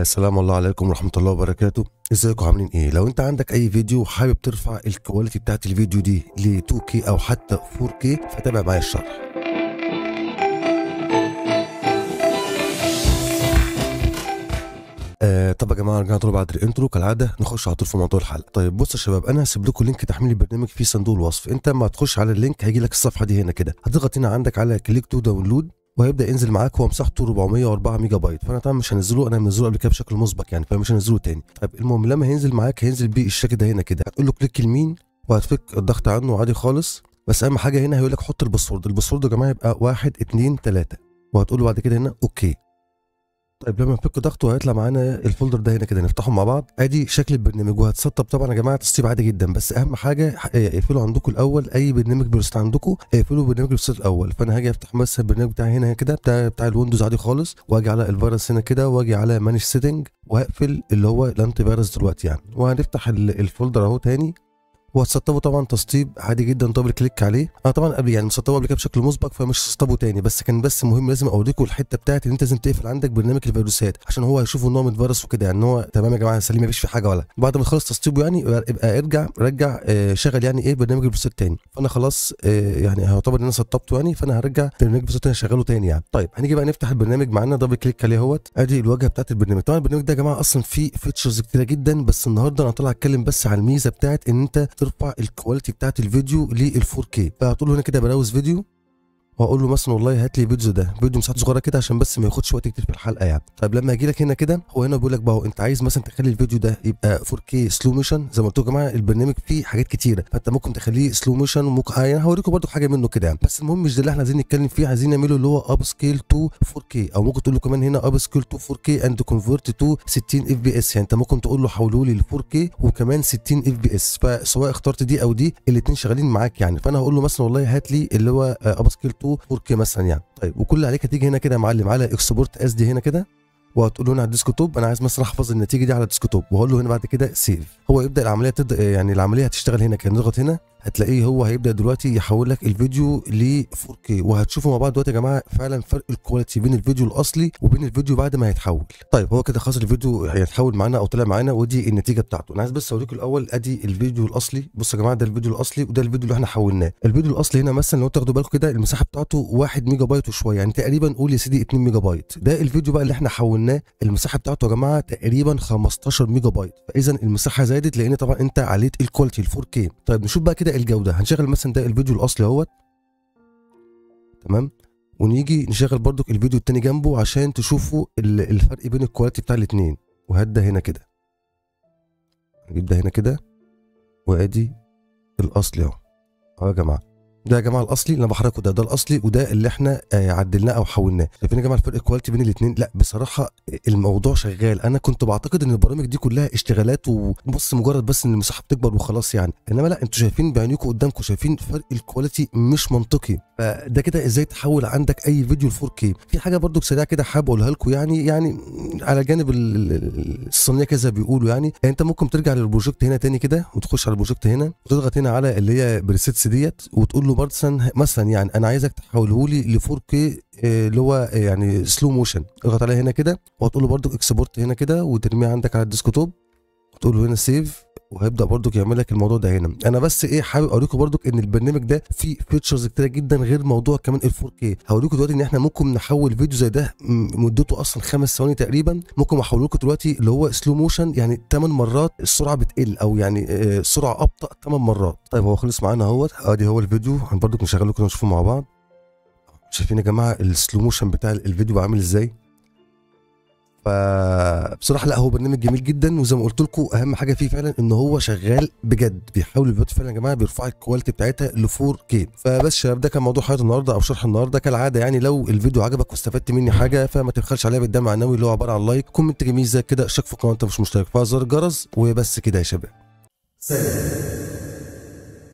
السلام الله عليكم ورحمة الله وبركاته ازيكم عاملين ايه لو انت عندك اي فيديو وحابب ترفع الكواليتي بتاعت الفيديو دي ل 2K او حتى 4K فتابع معايا الشرح آه طب يا جماعه رجعنا طول بعد الانترو كالعاده نخش على طول في موضوع الحلقه طيب بصوا يا شباب انا هسيب لكم لينك تحميل البرنامج في صندوق الوصف انت لما تخش على اللينك هيجي لك الصفحه دي هنا كده هتضغط هنا عندك على كليك تو داونلود وهيبدا ينزل معاك هو مساحته 404 ميجا بايت فانا طبعا مش هنزله انا منزله قبل كده بشكل مسبق يعني فمش هنزله تاني طب المهم لما هينزل معاك هينزل بيه الشكل ده هنا كده هتقول له كليك يمين وهتفك الضغط عنه عادي خالص بس اهم حاجه هنا هيقول لك حط الباسورد الباسورد يا جماعه يبقى 1 2 3 وهتقول له بعد كده هنا اوكي طيب لما نفك ضغطه هيطلع معانا الفولدر ده هنا كده نفتحه مع بعض ادي شكل البرنامج وهتسطب طبعا يا جماعه تسطيب عادي جدا بس اهم حاجه إيه، اقفلوا عندكم الاول اي برنامج بيرست عندكم اقفلوا برنامج بيرست الاول فانا هاجي افتح بس البرنامج بتاعي هنا كده بتاع بتاع الويندوز عادي خالص واجي على الفيروس هنا كده واجي على مانج سيتنج وهقفل اللي هو الانتي فيروس دلوقتي يعني وهنفتح الفولدر اهو تاني وهتسطبه طبعا تسطيب عادي جدا دبل كليك عليه انا طبعا قبل يعني مسطبه قبل كده بشكل مسبق فمش هسطبه تاني بس كان بس مهم لازم اوريكم الحته بتاعت ان انت لازم تقفل عندك برنامج الفيروسات عشان هو هيشوف ان هو متفيروس وكده يعني هو تمام يا جماعه سليم مفيش في حاجه ولا بعد ما تخلص تسطيبه يعني ابقى ارجع رجع آه، شغل يعني ايه برنامج الفيروسات تاني فانا خلاص آه، يعني هيعتبر ان انا سطبته يعني فانا هرجع برنامج الفيروسات تاني اشغله تاني يعني طيب هنيجي بقى نفتح البرنامج معانا دبل كليك عليه اهوت ادي الواجهه بتاعت البرنامج طبعا البرنامج ده يا جماعه اصلا فيه فيتشرز كتيره جدا بس النهارده انا طالع اتكلم بس على الميزه بتاعت ان انت ترفع الكواليتي بتاعت الفيديو لل 4K فهتقول هنا كده بلوز فيديو واقول له مثلا والله هات لي بيتزا ده بيتزا مساحته صغيره كده عشان بس ما ياخدش وقت كتير في الحلقه يعني طيب لما اجي لك هنا كده هو هنا بيقول لك بقى انت عايز مثلا تخلي الفيديو ده يبقى 4K سلو ميشن زي ما قلت لكم يا جماعه البرنامج فيه حاجات كتيره فانت ممكن تخليه سلو ميشن وممكن يعني هوريكم برده حاجه منه كده يعني بس المهم مش ده اللي احنا عايزين نتكلم فيه عايزين نعمله اللي هو اب سكيل تو 4K او ممكن تقول له كمان هنا اب سكيل تو 4K اند كونفرت تو 60 اف بي اس يعني انت ممكن تقول له حوله لي ل 4K وكمان 60 اف بي اس فسواء اخترت دي او دي الاثنين شغالين معاك يعني فانا هقول له مثلا والله هات لي اللي هو اب سكيل تو تركيا مثلا يعني طيب وكل اللي عليك هتيجي هنا كده يا معلم على اكسبورت اس دي هنا كده وهتقول له هنا على الديسكتوب انا عايز مثلا احفظ النتيجه دي على الديسكتوب وهقول له هنا بعد كده سيف هو يبدا العمليه تد... يعني العمليه هتشتغل هنا كده نضغط هنا هتلاقيه هو هيبدا دلوقتي يحول لك الفيديو ل 4K وهتشوفوا مع بعض دلوقتي يا جماعه فعلا فرق الكواليتي بين الفيديو الاصلي وبين الفيديو بعد ما هيتحول طيب هو كده خلاص الفيديو هيتحول معانا او طلع معانا ودي النتيجه بتاعته انا عايز بس اوريكم الاول ادي الفيديو الاصلي بصوا يا جماعه ده الفيديو الاصلي وده الفيديو اللي احنا حولناه الفيديو الاصلي هنا مثلا لو تاخدوا بالكم كده المساحه بتاعته 1 ميجا بايت وشويه يعني تقريبا قول يا سيدي 2 ميجا بايت ده الفيديو بقى اللي احنا حولناه المساحه بتاعته يا جماعه تقريبا 15 ميجا بايت فاذا المساحه زادت لان طبعا انت عليت الكواليتي ال 4K طيب نشوف بقى كده الجودة هنشغل مثلا ده الفيديو الأصلي اهوت تمام ونيجي نشغل برضك الفيديو التاني جنبه عشان تشوفوا الفرق بين الكواليتي بتاع الاتنين ده هنا كده نجيب ده هنا كده وادي الاصلي اهو اهو يا جماعه ده يا جماعه الاصلي اللي انا بحركه ده ده الاصلي وده اللي احنا آه، عدلناه او حولناه شايفين يا جماعه الفرق الكواليتي بين الاثنين لا بصراحه الموضوع شغال انا كنت بعتقد ان البرامج دي كلها اشتغالات وبص مجرد بس ان المساحه بتكبر وخلاص يعني انما لا انتوا شايفين بعينيكم قدامكم شايفين فرق الكواليتي مش منطقي فده كده ازاي تحول عندك اي فيديو ل 4K في حاجه برضو سريعه كده حابب اقولها لكم يعني يعني على جانب الصينيه كذا بيقولوا يعني انت ممكن ترجع للبروجكت هنا تاني كده وتخش على البروجكت هنا وتضغط هنا على اللي هي بريسيتس ديت وتقول له مثلا مثلا يعني انا عايزك تحوله لي ل 4 كي آه، اللي هو آه، يعني سلو موشن اضغط عليه هنا كده وهتقول له برضه اكسبورت هنا كده وترميه عندك على الديسكتوب وتقول له هنا سيف وهيبدا برضك يعمل لك الموضوع ده هنا انا بس ايه حابب اوريكم برضك ان البرنامج ده فيه فيتشرز كتير جدا غير موضوع كمان ال 4K هوريكم دلوقتي ان احنا ممكن نحول فيديو زي ده مدته اصلا خمس ثواني تقريبا ممكن احوله لكم دلوقتي اللي هو سلو موشن يعني ثمان مرات السرعه بتقل او يعني السرعه آه، ابطا ثمان مرات طيب هو خلص معانا اهوت ادي هو الفيديو برضك نشغله كده نشوفه مع بعض شايفين يا جماعه السلو موشن بتاع الفيديو عامل ازاي فبصراحه لا هو برنامج جميل جدا وزي ما قلت لكم اهم حاجه فيه فعلا ان هو شغال بجد بيحاول الفيديوهات فعلا يا جماعه بيرفع الكواليتي بتاعتها ل 4 كي فبس شباب ده كان موضوع حلقه النهارده او شرح النهارده كالعاده يعني لو الفيديو عجبك واستفدت مني حاجه فما تبخلش عليا بالدم المعنوي اللي هو عباره عن لايك كومنت جميل زي كده اشترك في القناه انت مش مشترك فيها الجرس وبس كده يا شباب سلام